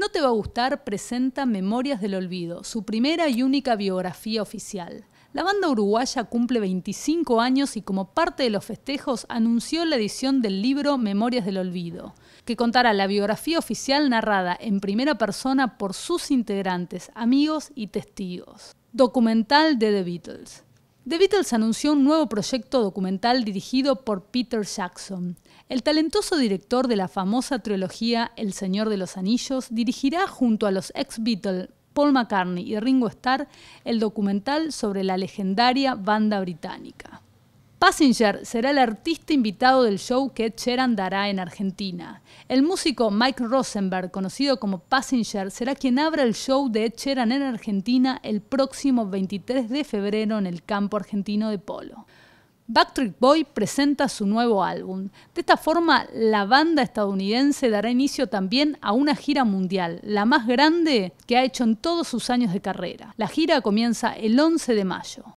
No te va a gustar presenta Memorias del Olvido, su primera y única biografía oficial. La banda uruguaya cumple 25 años y como parte de los festejos anunció la edición del libro Memorias del Olvido, que contará la biografía oficial narrada en primera persona por sus integrantes, amigos y testigos. Documental de The Beatles. The Beatles anunció un nuevo proyecto documental dirigido por Peter Jackson. El talentoso director de la famosa trilogía El Señor de los Anillos dirigirá junto a los ex Beatles Paul McCartney y Ringo Starr el documental sobre la legendaria banda británica. Passenger será el artista invitado del show que Ed Sheeran dará en Argentina. El músico Mike Rosenberg, conocido como Passenger, será quien abra el show de Ed Sheeran en Argentina el próximo 23 de febrero en el campo argentino de polo. Backstreet Boy presenta su nuevo álbum. De esta forma, la banda estadounidense dará inicio también a una gira mundial, la más grande que ha hecho en todos sus años de carrera. La gira comienza el 11 de mayo.